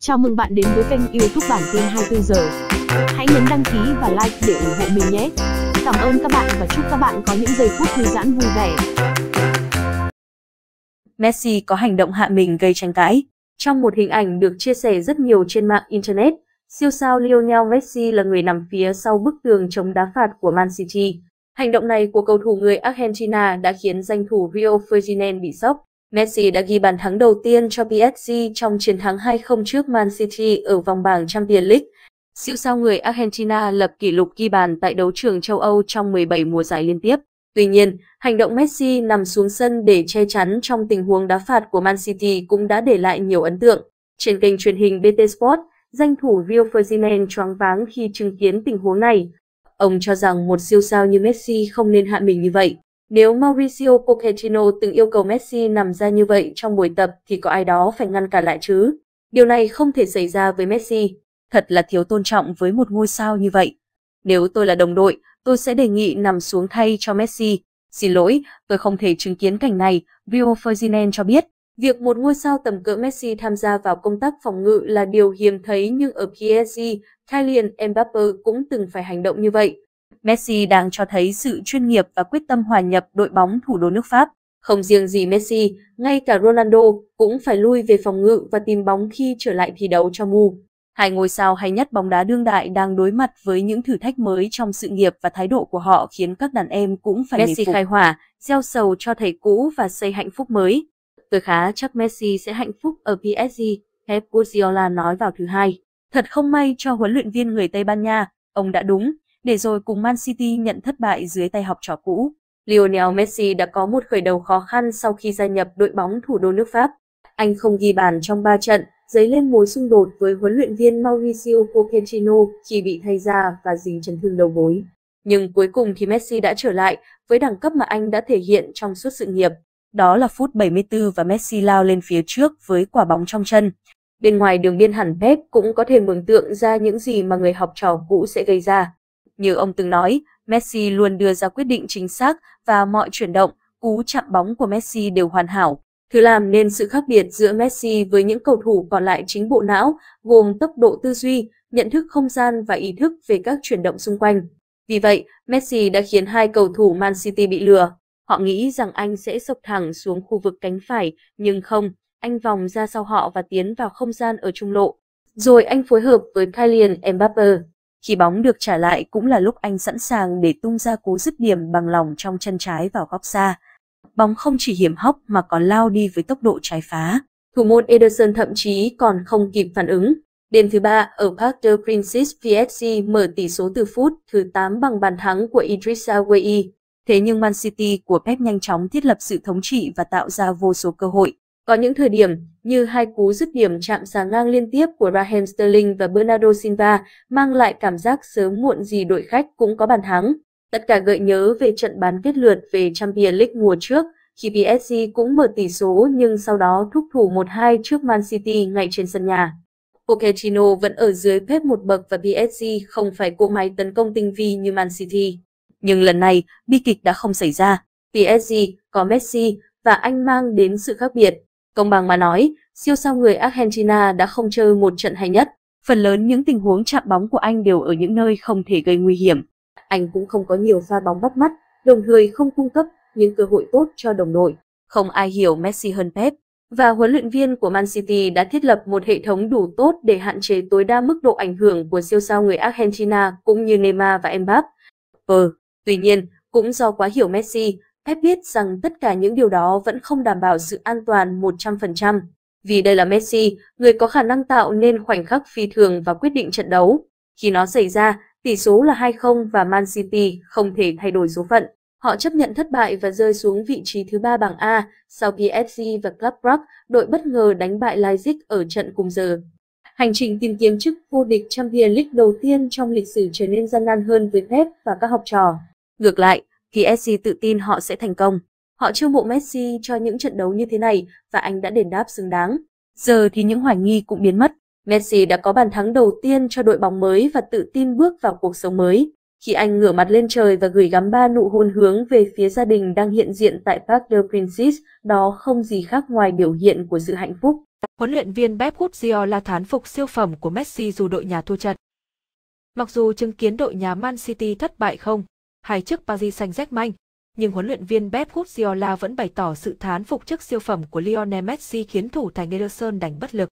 Chào mừng bạn đến với kênh YouTube bản tin 24 giờ. Hãy nhấn đăng ký và like để ủng hộ mình nhé. Cảm ơn các bạn và chúc các bạn có những giây phút thư giãn vui vẻ. Messi có hành động hạ mình gây tranh cãi. Trong một hình ảnh được chia sẻ rất nhiều trên mạng internet, siêu sao Lionel Messi là người nằm phía sau bức tường chống đá phạt của Man City. Hành động này của cầu thủ người Argentina đã khiến danh thủ Rio Ferdinand bị sốc. Messi đã ghi bàn thắng đầu tiên cho PSG trong chiến thắng 2-0 trước Man City ở vòng bảng Champions League. Siêu sao người Argentina lập kỷ lục ghi bàn tại đấu trường châu Âu trong 17 mùa giải liên tiếp. Tuy nhiên, hành động Messi nằm xuống sân để che chắn trong tình huống đá phạt của Man City cũng đã để lại nhiều ấn tượng. Trên kênh truyền hình BT Sport, danh thủ Rio Ferdinand choáng váng khi chứng kiến tình huống này. Ông cho rằng một siêu sao như Messi không nên hạ mình như vậy. Nếu Mauricio Pochettino từng yêu cầu Messi nằm ra như vậy trong buổi tập thì có ai đó phải ngăn cản lại chứ. Điều này không thể xảy ra với Messi, thật là thiếu tôn trọng với một ngôi sao như vậy. Nếu tôi là đồng đội, tôi sẽ đề nghị nằm xuống thay cho Messi. Xin lỗi, tôi không thể chứng kiến cảnh này, Rio Ferdinand cho biết. Việc một ngôi sao tầm cỡ Messi tham gia vào công tác phòng ngự là điều hiếm thấy nhưng ở PSG, Kylian Mbappe cũng từng phải hành động như vậy. Messi đang cho thấy sự chuyên nghiệp và quyết tâm hòa nhập đội bóng thủ đô nước Pháp. Không riêng gì Messi, ngay cả Ronaldo cũng phải lui về phòng ngự và tìm bóng khi trở lại thi đấu cho MU. Hai ngôi sao hay nhất bóng đá đương đại đang đối mặt với những thử thách mới trong sự nghiệp và thái độ của họ khiến các đàn em cũng phải Messi phục. khai hỏa, gieo sầu cho thầy cũ và xây hạnh phúc mới. Tôi khá chắc Messi sẽ hạnh phúc ở PSG, Pep Guardiola nói vào thứ hai. Thật không may cho huấn luyện viên người Tây Ban Nha, ông đã đúng để rồi cùng Man City nhận thất bại dưới tay học trò cũ. Lionel Messi đã có một khởi đầu khó khăn sau khi gia nhập đội bóng thủ đô nước Pháp. Anh không ghi bàn trong 3 trận, dấy lên mối xung đột với huấn luyện viên Mauricio Pochettino khi bị thay ra và dính chấn thương đầu gối. Nhưng cuối cùng thì Messi đã trở lại với đẳng cấp mà anh đã thể hiện trong suốt sự nghiệp. Đó là phút 74 và Messi lao lên phía trước với quả bóng trong chân. Bên ngoài đường biên hẳn Pep cũng có thể mường tượng ra những gì mà người học trò cũ sẽ gây ra. Như ông từng nói, Messi luôn đưa ra quyết định chính xác và mọi chuyển động, cú chạm bóng của Messi đều hoàn hảo. Thứ làm nên sự khác biệt giữa Messi với những cầu thủ còn lại chính bộ não gồm tốc độ tư duy, nhận thức không gian và ý thức về các chuyển động xung quanh. Vì vậy, Messi đã khiến hai cầu thủ Man City bị lừa. Họ nghĩ rằng anh sẽ sộc thẳng xuống khu vực cánh phải, nhưng không, anh vòng ra sau họ và tiến vào không gian ở trung lộ. Rồi anh phối hợp với Kylian Mbappe. Khi bóng được trả lại cũng là lúc anh sẵn sàng để tung ra cú dứt điểm bằng lòng trong chân trái vào góc xa. Bóng không chỉ hiểm hóc mà còn lao đi với tốc độ trái phá. Thủ môn Ederson thậm chí còn không kịp phản ứng. Đêm thứ ba ở Parc de Princes PSG mở tỷ số từ phút thứ 8 bằng bàn thắng của Idrissa Gueye. Thế nhưng Man City của Pep nhanh chóng thiết lập sự thống trị và tạo ra vô số cơ hội. Có những thời điểm, như hai cú dứt điểm chạm sàng ngang liên tiếp của Raheem Sterling và Bernardo Silva mang lại cảm giác sớm muộn gì đội khách cũng có bàn thắng. Tất cả gợi nhớ về trận bán kết lượt về Champions League mùa trước, khi PSG cũng mở tỷ số nhưng sau đó thúc thủ 1-2 trước Man City ngay trên sân nhà. Pochettino vẫn ở dưới Pep một bậc và PSG không phải cỗ máy tấn công tinh vi như Man City. Nhưng lần này, bi kịch đã không xảy ra. PSG có Messi và anh mang đến sự khác biệt. Công bằng mà nói, siêu sao người Argentina đã không chơi một trận hay nhất. Phần lớn những tình huống chạm bóng của anh đều ở những nơi không thể gây nguy hiểm. Anh cũng không có nhiều pha bóng bắt mắt, đồng thời không cung cấp những cơ hội tốt cho đồng đội. Không ai hiểu Messi hơn Pep. Và huấn luyện viên của Man City đã thiết lập một hệ thống đủ tốt để hạn chế tối đa mức độ ảnh hưởng của siêu sao người Argentina cũng như Neymar và Mbappe. Ờ, tuy nhiên, cũng do quá hiểu Messi, Pep biết rằng tất cả những điều đó vẫn không đảm bảo sự an toàn 100%, vì đây là Messi, người có khả năng tạo nên khoảnh khắc phi thường và quyết định trận đấu. Khi nó xảy ra, tỷ số là 2-0 và Man City không thể thay đổi số phận. Họ chấp nhận thất bại và rơi xuống vị trí thứ ba bảng A sau khi FC và Club Brugge đội bất ngờ đánh bại Leipzig ở trận cùng giờ. Hành trình tìm kiếm chức vô địch Champions League đầu tiên trong lịch sử trở nên gian nan hơn với Pep và các học trò. Ngược lại, khi PSG tự tin họ sẽ thành công. Họ chiêu mộ Messi cho những trận đấu như thế này và anh đã đền đáp xứng đáng. Giờ thì những hoài nghi cũng biến mất. Messi đã có bàn thắng đầu tiên cho đội bóng mới và tự tin bước vào cuộc sống mới. Khi anh ngửa mặt lên trời và gửi gắm ba nụ hôn hướng về phía gia đình đang hiện diện tại Parc de Princes, đó không gì khác ngoài biểu hiện của sự hạnh phúc. Huấn luyện viên Pep Guardiola thán phục siêu phẩm của Messi dù đội nhà thua trận. Mặc dù chứng kiến đội nhà Man City thất bại không, hay trước Paris Saint-Germain, nhưng huấn luyện viên Pep Guardiola vẫn bày tỏ sự thán phục trước siêu phẩm của Lionel Messi khiến thủ thành Ederson đành bất lực.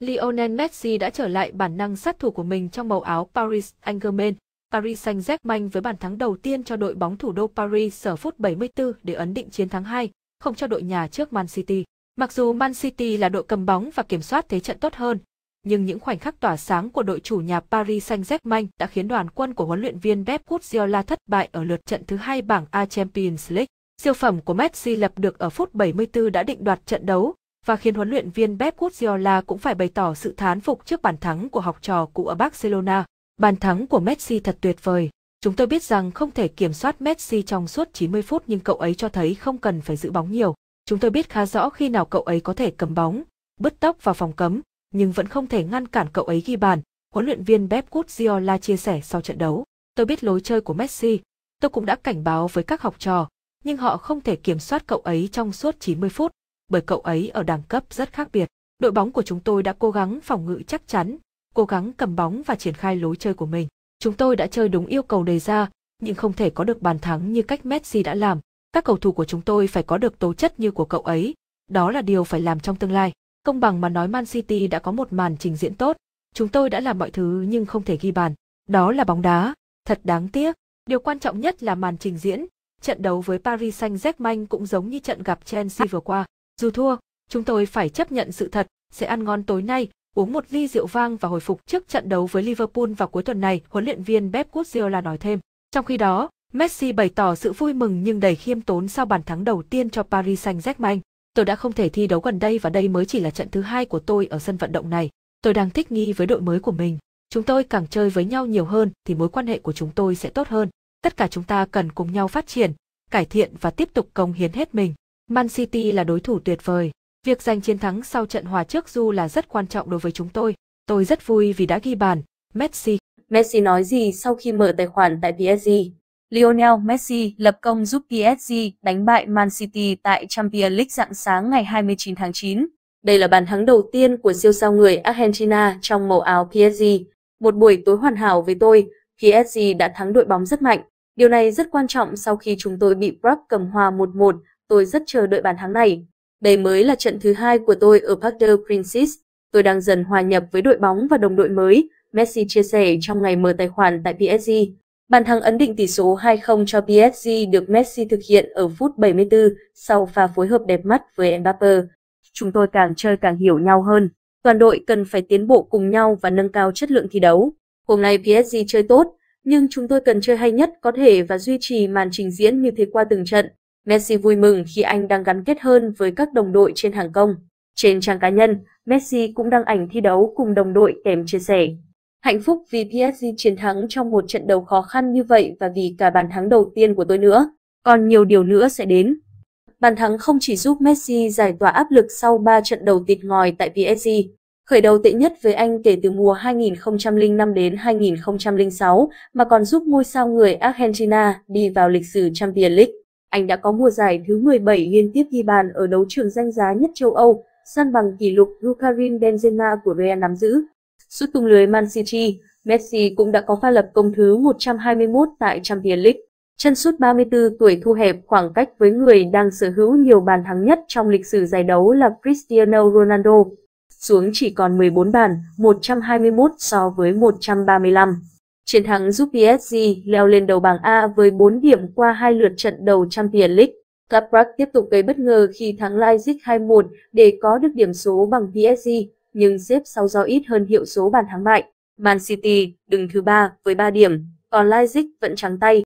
Lionel Messi đã trở lại bản năng sát thủ của mình trong màu áo Paris Saint-Germain. Paris Saint-Germain với bàn thắng đầu tiên cho đội bóng thủ đô Paris ở phút 74 để ấn định chiến thắng 2, không cho đội nhà trước Man City. Mặc dù Man City là đội cầm bóng và kiểm soát thế trận tốt hơn, nhưng những khoảnh khắc tỏa sáng của đội chủ nhà Paris Saint-Germain đã khiến đoàn quân của huấn luyện viên Pep Guardiola thất bại ở lượt trận thứ hai bảng A Champions League. Siêu phẩm của Messi lập được ở phút 74 đã định đoạt trận đấu và khiến huấn luyện viên Pep Guardiola cũng phải bày tỏ sự thán phục trước bàn thắng của học trò cũ ở Barcelona. Bàn thắng của Messi thật tuyệt vời. Chúng tôi biết rằng không thể kiểm soát Messi trong suốt 90 phút nhưng cậu ấy cho thấy không cần phải giữ bóng nhiều. Chúng tôi biết khá rõ khi nào cậu ấy có thể cầm bóng, bứt tốc vào phòng cấm, nhưng vẫn không thể ngăn cản cậu ấy ghi bàn, huấn luyện viên Pep Guardiola chia sẻ sau trận đấu. Tôi biết lối chơi của Messi, tôi cũng đã cảnh báo với các học trò, nhưng họ không thể kiểm soát cậu ấy trong suốt 90 phút, bởi cậu ấy ở đẳng cấp rất khác biệt. Đội bóng của chúng tôi đã cố gắng phòng ngự chắc chắn, cố gắng cầm bóng và triển khai lối chơi của mình. Chúng tôi đã chơi đúng yêu cầu đề ra, nhưng không thể có được bàn thắng như cách Messi đã làm. Các cầu thủ của chúng tôi phải có được tố chất như của cậu ấy, đó là điều phải làm trong tương lai. Công bằng mà nói Man City đã có một màn trình diễn tốt, chúng tôi đã làm mọi thứ nhưng không thể ghi bàn. Đó là bóng đá, thật đáng tiếc. Điều quan trọng nhất là màn trình diễn, trận đấu với Paris Saint-Germain cũng giống như trận gặp Chelsea vừa qua. Dù thua, chúng tôi phải chấp nhận sự thật, sẽ ăn ngon tối nay, uống một ly rượu vang và hồi phục trước trận đấu với Liverpool vào cuối tuần này, huấn luyện viên Pep Guardiola nói thêm. Trong khi đó, Messi bày tỏ sự vui mừng nhưng đầy khiêm tốn sau bàn thắng đầu tiên cho Paris Saint-Germain. Tôi đã không thể thi đấu gần đây và đây mới chỉ là trận thứ hai của tôi ở sân vận động này. Tôi đang thích nghi với đội mới của mình. Chúng tôi càng chơi với nhau nhiều hơn thì mối quan hệ của chúng tôi sẽ tốt hơn. Tất cả chúng ta cần cùng nhau phát triển, cải thiện và tiếp tục cống hiến hết mình. Man City là đối thủ tuyệt vời. Việc giành chiến thắng sau trận hòa trước Du là rất quan trọng đối với chúng tôi. Tôi rất vui vì đã ghi bàn. Messi. Messi nói gì sau khi mở tài khoản tại PSG? Lionel Messi lập công giúp PSG đánh bại Man City tại Champions League dạng sáng ngày 29 tháng 9. Đây là bàn thắng đầu tiên của siêu sao người Argentina trong màu áo PSG. Một buổi tối hoàn hảo với tôi, PSG đã thắng đội bóng rất mạnh. Điều này rất quan trọng sau khi chúng tôi bị Brock cầm hòa 1-1, tôi rất chờ đợi bàn thắng này. Đây mới là trận thứ hai của tôi ở Parc des Princes. Tôi đang dần hòa nhập với đội bóng và đồng đội mới, Messi chia sẻ trong ngày mở tài khoản tại PSG. Bàn thắng ấn định tỷ số 2-0 cho PSG được Messi thực hiện ở phút 74 sau pha phối hợp đẹp mắt với Mbappe. Chúng tôi càng chơi càng hiểu nhau hơn. Toàn đội cần phải tiến bộ cùng nhau và nâng cao chất lượng thi đấu. Hôm nay PSG chơi tốt, nhưng chúng tôi cần chơi hay nhất có thể và duy trì màn trình diễn như thế qua từng trận. Messi vui mừng khi anh đang gắn kết hơn với các đồng đội trên hàng công. Trên trang cá nhân, Messi cũng đăng ảnh thi đấu cùng đồng đội kèm chia sẻ. Hạnh phúc vì PSG chiến thắng trong một trận đấu khó khăn như vậy và vì cả bàn thắng đầu tiên của tôi nữa. Còn nhiều điều nữa sẽ đến. Bàn thắng không chỉ giúp Messi giải tỏa áp lực sau 3 trận đầu tịt ngòi tại PSG, khởi đầu tệ nhất với anh kể từ mùa 2005 đến 2006, mà còn giúp ngôi sao người Argentina đi vào lịch sử Champions League. Anh đã có mùa giải thứ 17 liên tiếp ghi bàn ở đấu trường danh giá nhất châu Âu, săn bằng kỷ lục Lukarim Benzema của Real nắm giữ. Sút tung lưới Man City, Messi cũng đã có pha lập công thứ 121 tại Champions League. Chân sút 34 tuổi thu hẹp khoảng cách với người đang sở hữu nhiều bàn thắng nhất trong lịch sử giải đấu là Cristiano Ronaldo, xuống chỉ còn 14 bàn, 121 so với 135. Chiến thắng giúp PSG leo lên đầu bảng A với 4 điểm qua hai lượt trận đầu Champions League. Club Brugge tiếp tục gây bất ngờ khi thắng Leipzig 2-1 để có được điểm số bằng PSG nhưng xếp sau do ít hơn hiệu số bàn thắng bại. Man City đứng thứ ba với 3 điểm, còn Leipzig vẫn trắng tay